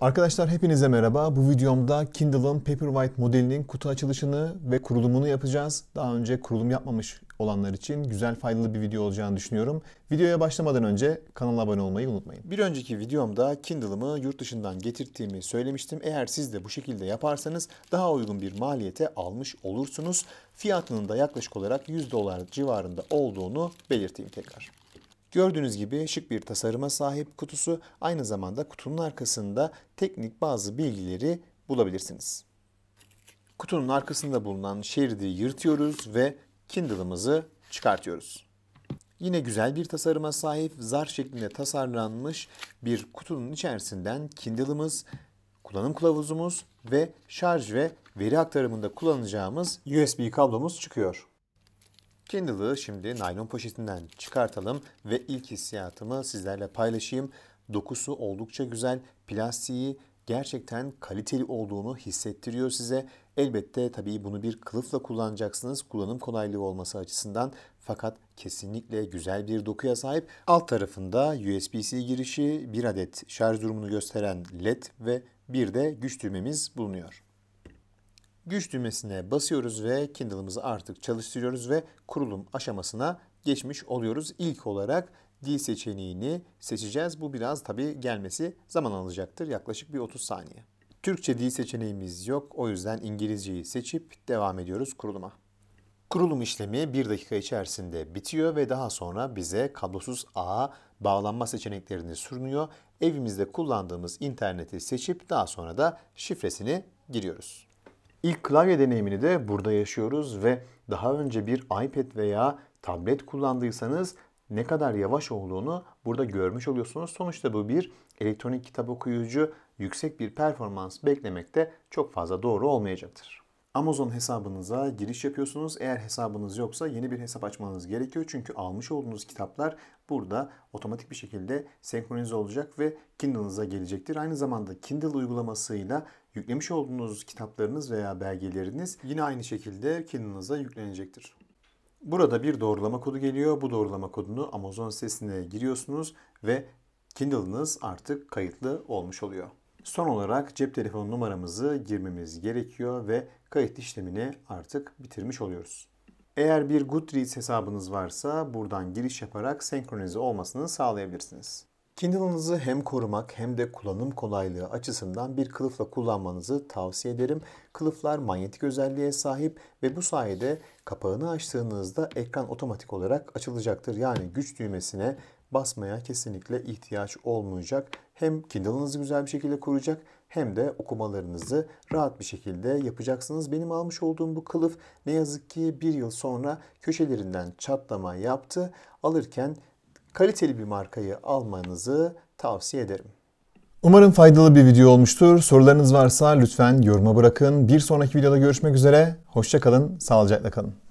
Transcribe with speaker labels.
Speaker 1: Arkadaşlar hepinize merhaba. Bu videomda Kindle'ın Paperwhite modelinin kutu açılışını ve kurulumunu yapacağız. Daha önce kurulum yapmamış olanlar için güzel faydalı bir video olacağını düşünüyorum. Videoya başlamadan önce kanala abone olmayı unutmayın. Bir önceki videomda Kindle'ımı yurt dışından getirttiğimi söylemiştim. Eğer siz de bu şekilde yaparsanız daha uygun bir maliyete almış olursunuz. Fiyatının da yaklaşık olarak 100 dolar civarında olduğunu belirteyim tekrar. Gördüğünüz gibi şık bir tasarıma sahip kutusu aynı zamanda kutunun arkasında teknik bazı bilgileri bulabilirsiniz. Kutunun arkasında bulunan şeridi yırtıyoruz ve Kindle'ımızı çıkartıyoruz. Yine güzel bir tasarıma sahip zar şeklinde tasarlanmış bir kutunun içerisinden Kindle'ımız, kullanım kılavuzumuz ve şarj ve veri aktarımında kullanacağımız USB kablomuz çıkıyor. Kindle'ı şimdi naylon poşetinden çıkartalım ve ilk hissiyatımı sizlerle paylaşayım. Dokusu oldukça güzel, plastiği gerçekten kaliteli olduğunu hissettiriyor size. Elbette tabii bunu bir kılıfla kullanacaksınız kullanım kolaylığı olması açısından fakat kesinlikle güzel bir dokuya sahip. Alt tarafında USB-C girişi, bir adet şarj durumunu gösteren led ve bir de güç düğmemiz bulunuyor. Güç düğmesine basıyoruz ve Kindle'ımızı artık çalıştırıyoruz ve kurulum aşamasına geçmiş oluyoruz. İlk olarak dil seçeneğini seçeceğiz. Bu biraz tabii gelmesi zaman alacaktır. Yaklaşık bir 30 saniye. Türkçe dil seçeneğimiz yok. O yüzden İngilizceyi seçip devam ediyoruz kuruluma. Kurulum işlemi 1 dakika içerisinde bitiyor ve daha sonra bize kablosuz ağa bağlanma seçeneklerini sunuyor. Evimizde kullandığımız interneti seçip daha sonra da şifresini giriyoruz. İlk klavye deneyimini de burada yaşıyoruz ve daha önce bir iPad veya tablet kullandıysanız ne kadar yavaş olduğunu burada görmüş oluyorsunuz. Sonuçta bu bir elektronik kitap okuyucu yüksek bir performans beklemekte çok fazla doğru olmayacaktır. Amazon hesabınıza giriş yapıyorsunuz. Eğer hesabınız yoksa yeni bir hesap açmanız gerekiyor. Çünkü almış olduğunuz kitaplar burada otomatik bir şekilde senkronize olacak ve Kindle'ınıza gelecektir. Aynı zamanda Kindle uygulamasıyla yüklemiş olduğunuz kitaplarınız veya belgeleriniz yine aynı şekilde Kindle'ınıza yüklenecektir. Burada bir doğrulama kodu geliyor. Bu doğrulama kodunu Amazon sitesine giriyorsunuz ve Kindle'ınız artık kayıtlı olmuş oluyor. Son olarak cep telefonu numaramızı girmemiz gerekiyor ve kayıt işlemini artık bitirmiş oluyoruz. Eğer bir Goodreads hesabınız varsa buradan giriş yaparak senkronize olmasını sağlayabilirsiniz. Kindle'ınızı hem korumak hem de kullanım kolaylığı açısından bir kılıfla kullanmanızı tavsiye ederim. Kılıflar manyetik özelliğe sahip ve bu sayede kapağını açtığınızda ekran otomatik olarak açılacaktır. Yani güç düğmesine basmaya kesinlikle ihtiyaç olmayacak. Hem Kindle'ınızı güzel bir şekilde koruyacak hem de okumalarınızı rahat bir şekilde yapacaksınız. Benim almış olduğum bu kılıf ne yazık ki bir yıl sonra köşelerinden çatlama yaptı. Alırken kaliteli bir markayı almanızı tavsiye ederim. Umarım faydalı bir video olmuştur. Sorularınız varsa lütfen yoruma bırakın. Bir sonraki videoda görüşmek üzere. Hoşçakalın, sağlıcakla kalın.